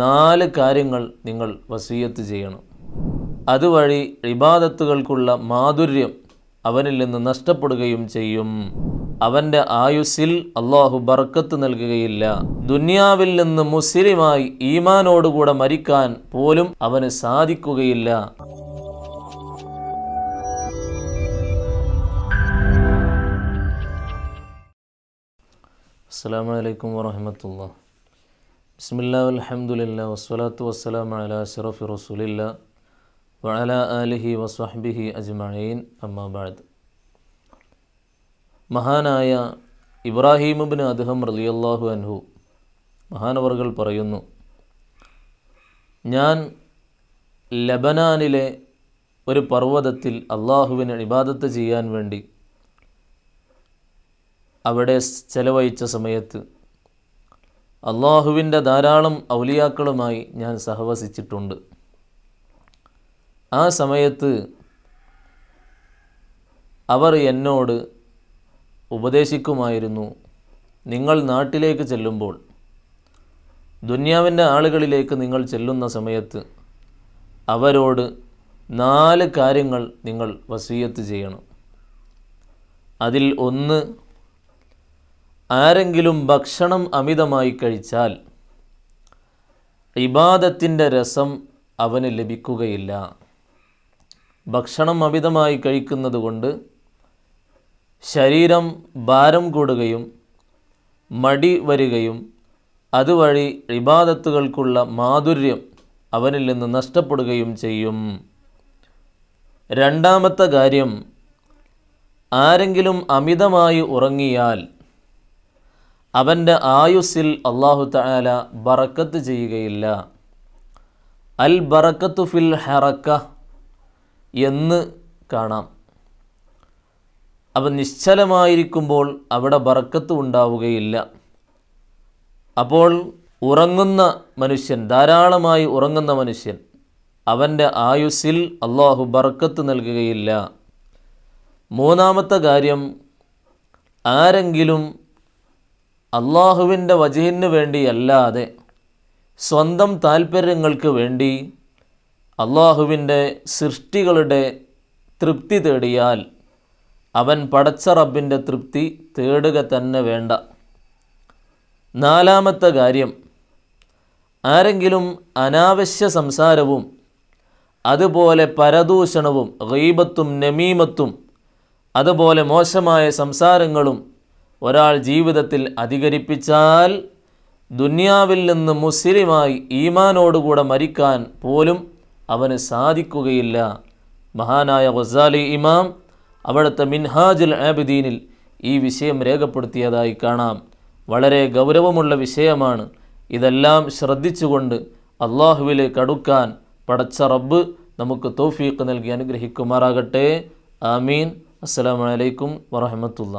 നാല് കാര്യങ്ങൾ നിങ്ങൾ വസീയത്ത് ചെയ്യണം അതുവഴി ഇബാദത്തുകൾക്കുള്ള മാധുര്യം അവനിൽ നിന്ന് നഷ്ടപ്പെടുകയും ചെയ്യും അവൻ്റെ ആയുസ്സിൽ അള്ളാഹു ബർക്കത്ത് നൽകുകയില്ല ദുനിയാവിൽ നിന്ന് മുസ്ലിമായി ഈമാനോടുകൂടെ മരിക്കാൻ പോലും അവന് സാധിക്കുകയില്ല അസ്സാം വലൈക്കും വാഹമത്തുള്ള ബിസ്മില്ലാ അലഹമുല്ല വസ്സലാത്തു വസ്സലാം അല ഷറഫ് റസൂലില്ല വഅല ആലിഹി വസ്വഹ്ബിഹി അജ്മഈൻ അമ്മാബാദ് മഹാനായ ഇബ്രാഹീമുബിന് അദ്ദേഹം റലിയല്ലാഹു അൻഹു മഹാനവറുകൾ പറയുന്നു ഞാൻ ലബനാനിലെ ഒരു പർവ്വതത്തിൽ അള്ളാഹുവിന് ഇബാദത്ത് ചെയ്യാൻ വേണ്ടി അവിടെ ചെലവഴിച്ച സമയത്ത് അള്ളാഹുവിൻ്റെ ധാരാളം ഔലിയാക്കളുമായി ഞാൻ സഹവസിച്ചിട്ടുണ്ട് ആ സമയത്ത് അവർ എന്നോട് ഉപദേശിക്കുമായിരുന്നു നിങ്ങൾ നാട്ടിലേക്ക് ചെല്ലുമ്പോൾ ദുന്യാവിൻ്റെ ആളുകളിലേക്ക് നിങ്ങൾ ചെല്ലുന്ന സമയത്ത് അവരോട് നാല് കാര്യങ്ങൾ നിങ്ങൾ വസീയത്ത് ചെയ്യണം അതിൽ ഒന്ന് ആരെങ്കിലും ഭക്ഷണം അമിതമായി കഴിച്ചാൽ ഇബാദത്തിൻ്റെ രസം അവന് ലഭിക്കുകയില്ല ഭക്ഷണം അമിതമായി കഴിക്കുന്നത് കൊണ്ട് ശരീരം ഭാരം കൂടുകയും മടി വരികയും അതുവഴി ഇബാദത്തുകൾക്കുള്ള മാധുര്യം അവനിൽ നിന്ന് നഷ്ടപ്പെടുകയും ചെയ്യും രണ്ടാമത്തെ കാര്യം ആരെങ്കിലും അമിതമായി ഉറങ്ങിയാൽ അവൻ്റെ ആയുസ്സിൽ അള്ളാഹു താല ബറക്കത്ത് ചെയ്യുകയില്ല അൽ ബറക്കത്തു ഫിൽ ഹറക്ക എന്ന് കാണാം അവൻ നിശ്ചലമായിരിക്കുമ്പോൾ അവിടെ ബറക്കത്ത് ഉണ്ടാവുകയില്ല അപ്പോൾ ഉറങ്ങുന്ന മനുഷ്യൻ ധാരാളമായി ഉറങ്ങുന്ന മനുഷ്യൻ അവൻ്റെ ആയുസ്സിൽ അള്ളാഹു ബർക്കത്ത് നൽകുകയില്ല മൂന്നാമത്തെ കാര്യം ആരെങ്കിലും അള്ളാഹുവിൻ്റെ വേണ്ടി വേണ്ടിയല്ലാതെ സ്വന്തം താൽപ്പര്യങ്ങൾക്ക് വേണ്ടി അള്ളാഹുവിൻ്റെ സൃഷ്ടികളുടെ തൃപ്തി തേടിയാൽ അവൻ പടച്ച റബ്ബിൻ്റെ തൃപ്തി തേടുക തന്നെ വേണ്ട നാലാമത്തെ കാര്യം ആരെങ്കിലും അനാവശ്യ സംസാരവും അതുപോലെ പരദൂഷണവും റീബത്തും നമീമത്തും അതുപോലെ മോശമായ സംസാരങ്ങളും ഒരാൾ ജീവിതത്തിൽ അധികരിപ്പിച്ചാൽ ദുന്യാവിൽ നിന്ന് മുസ്ലിമായി ഈമാനോടുകൂടെ മരിക്കാൻ പോലും അവന് സാധിക്കുകയില്ല മഹാനായ ഗസാലി ഇമാം അവിടുത്തെ മിൻഹാജുൽ ആബിദീനിൽ ഈ വിഷയം രേഖപ്പെടുത്തിയതായി കാണാം വളരെ ഗൗരവമുള്ള വിഷയമാണ് ഇതെല്ലാം ശ്രദ്ധിച്ചുകൊണ്ട് അള്ളാഹുവിലെ കടുക്കാൻ പടച്ച റബ്ബ് നമുക്ക് തോഫീക്ക് നൽകി അനുഗ്രഹിക്കുമാറാകട്ടെ ആമീൻ അസ്സാം വലൈക്കും വറഹമത്തുള്ള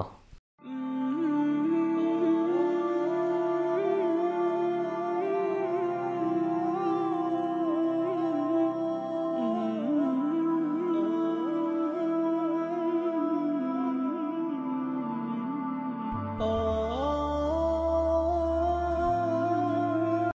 Oh.